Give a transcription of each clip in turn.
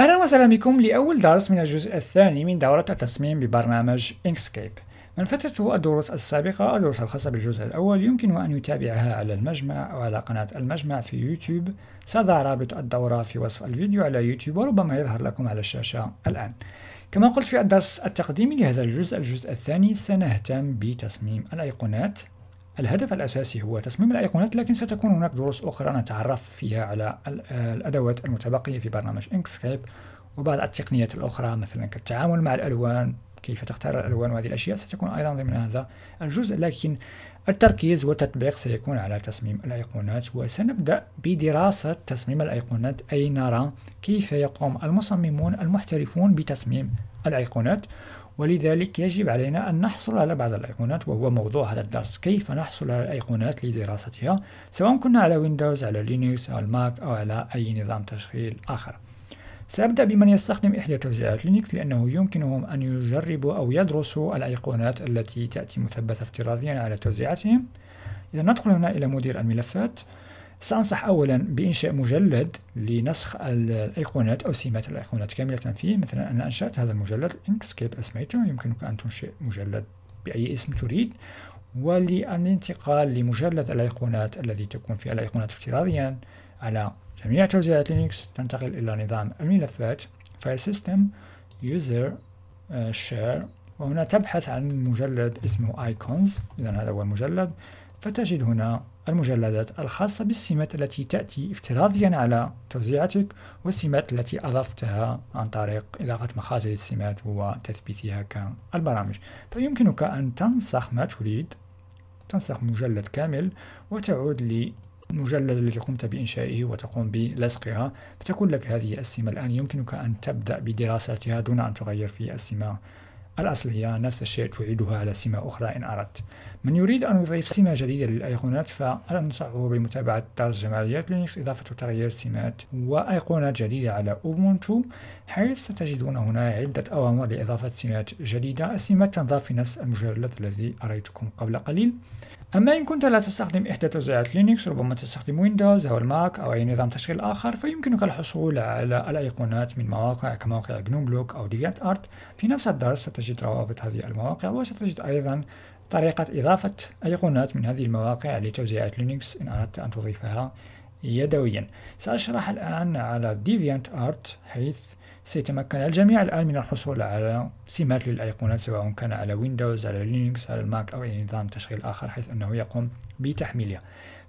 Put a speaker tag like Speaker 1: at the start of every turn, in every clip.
Speaker 1: أهلا وسهلا بكم لأول درس من الجزء الثاني من دورة التصميم ببرنامج إنكسكيب من فترة الدروس السابقة الدروس الخاصة بالجزء الأول يمكن أن يتابعها على المجمع أو على قناة المجمع في يوتيوب سأضع رابط الدورة في وصف الفيديو على يوتيوب وربما يظهر لكم على الشاشة الآن كما قلت في الدرس التقديمي لهذا الجزء الجزء الثاني سنهتم بتصميم الأيقونات الهدف الأساسي هو تصميم الأيقونات لكن ستكون هناك دروس أخرى نتعرف فيها على آه، الأدوات المتبقية في برنامج إنكسكيب وبعض التقنيات الأخرى مثلا كالتعامل مع الألوان كيف تختار الألوان وهذه الأشياء ستكون أيضا ضمن هذا الجزء لكن التركيز والتطبيق سيكون على تصميم الأيقونات وسنبدأ بدراسة تصميم الأيقونات أي نرى كيف يقوم المصممون المحترفون بتصميم الأيقونات ولذلك يجب علينا أن نحصل على بعض الأيقونات وهو موضوع هذا الدرس كيف نحصل على الأيقونات لدراستها سواء كنا على ويندوز على لينكس أو الماك أو على أي نظام تشغيل آخر سأبدأ بمن يستخدم إحدى توزيعات لينكس لأنه يمكنهم أن يجربوا أو يدرسوا الأيقونات التي تأتي مثبتة افتراضيا على توزيعاتهم إذا ندخل هنا إلى مدير الملفات سأنصح أولا بإنشاء مجلد لنسخ الأيقونات أو سمات الأيقونات كاملة فيه مثلا أنا أنشأت هذا المجلد إنكسكيب اسميته يمكنك أن تنشئ مجلد بأي اسم تريد وللانتقال لمجلد الأيقونات الذي تكون فيه الأيقونات افتراضيا على جميع توزيعات لينكس تنتقل إلى نظام الملفات فايل سيستم يوزر شير وهنا تبحث عن مجلد اسمه ايكونز إذا هذا هو المجلد فتجد هنا المجلدات الخاصة بالسمات التي تأتي افتراضيا على توزيعتك والسمات التي أضفتها عن طريق إضافة مخازن السمات وتثبيتها كالبرامج فيمكنك أن تنسخ ما تريد تنسخ مجلد كامل وتعود للمجلد الذي قمت بإنشائه وتقوم بلصقها فتكون لك هذه السمة الآن يمكنك أن تبدأ بدراستها دون أن تغير في السمة الأصلية نفس الشيء تعيدها على سمة أخرى إن أردت من يريد أن يضيف سمة جديدة للأيقونات فأنصحه بمتابعة درس جماليات لينكس إضافة تغيير سمات وأيقونات جديدة على أوبونتو حيث ستجدون هنا عدة أوامر لإضافة سمات جديدة السمات تنضاف في نفس المجلد الذي أريتكم قبل قليل أما إن كنت لا تستخدم إحدى توزيعات لينكس ربما تستخدم ويندوز أو الماك أو أي نظام تشغيل آخر فيمكنك الحصول على الأيقونات من مواقع كموقع جنوم بلوك أو ديفيانت أرت في نفس الدرس ستجد تجد روابط هذه المواقع وستجد أيضا طريقة إضافة أيقونات من هذه المواقع لتوزيعات لينكس إن أردت أن تضيفها يدويا سأشرح الآن على ديفيانت آرت حيث سيتمكن الجميع الآن من الحصول على سمات للأيقونات سواء كان على ويندوز على لينكس على الماك أو أي نظام تشغيل آخر حيث أنه يقوم بتحميلها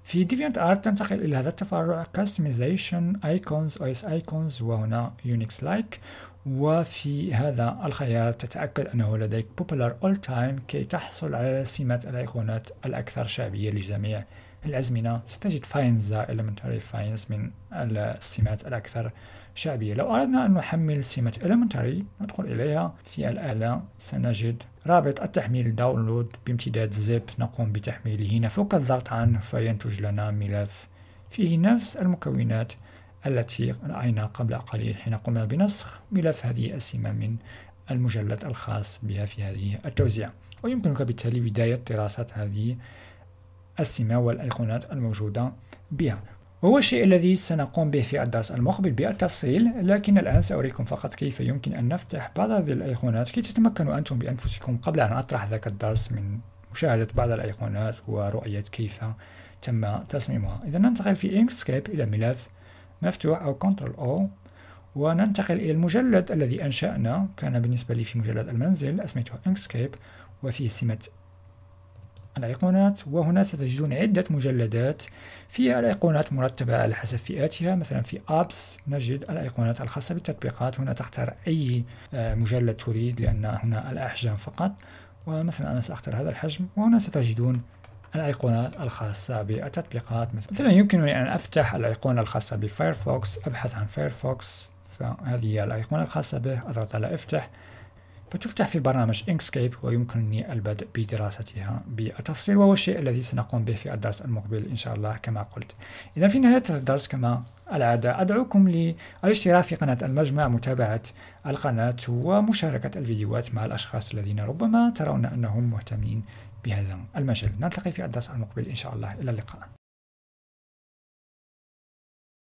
Speaker 1: في ديفيانت آرت تنتقل إلى هذا التفرع Customization او اس ايكونز وهنا Unix Like وفي هذا الخيار تتأكد أنه لديك popular all time كي تحصل على سمات الأيقونات الأكثر شعبية لجميع الأزمنة ستجد فاينز elementary فاينز من السمات الأكثر شعبية لو أردنا أن نحمل سمة elementary ندخل إليها في الآلة سنجد رابط التحميل داونلود بامتداد زيب نقوم بتحميله نفك الضغط عنه فينتج لنا ملف فيه نفس المكونات التي رأينا قبل قليل حين قمنا بنسخ ملف هذه السمة من المجلد الخاص بها في هذه التوزيع ويمكنك بالتالي بداية دراسة هذه السمة والأيقونات الموجودة بها وهو الشيء الذي سنقوم به في الدرس المقبل بالتفصيل لكن الآن سأريكم فقط كيف يمكن أن نفتح بعض هذه الأيقونات كي تتمكنوا أنتم بأنفسكم قبل أن أطرح ذاك الدرس من مشاهدة بعض الأيقونات ورؤية كيف تم تصميمها إذا ننتقل في إنكسكيب إلى ملف مفتوح أو كنترول أو وننتقل إلى المجلد الذي أنشأنا كان بالنسبة لي في مجلد المنزل أسميته Inkscape وفيه سمة الأيقونات وهنا ستجدون عدة مجلدات فيها الأيقونات مرتبة على حسب فئاتها مثلا في أبس نجد الأيقونات الخاصة بالتطبيقات هنا تختار أي آه، مجلد تريد لأن هنا الأحجام فقط ومثلا أنا سأختار هذا الحجم وهنا ستجدون الأيقونات الخاصة بالتطبيقات مثلا يمكنني أن أفتح الأيقونة الخاصة بفايرفوكس أبحث عن فايرفوكس فهذه هي الأيقونة الخاصة به أضغط على افتح فتفتح في برنامج إنكسكيب ويمكنني البدء بدراستها بالتفصيل وهو الشيء الذي سنقوم به في الدرس المقبل إن شاء الله كما قلت إذا في نهاية الدرس كما العادة أدعوكم للاشتراك في قناة المجمع متابعة القناة ومشاركة الفيديوهات مع الأشخاص الذين ربما ترون أنهم مهتمين بهذا المجال نلتقي في الدرس المقبل إن شاء الله إلى اللقاء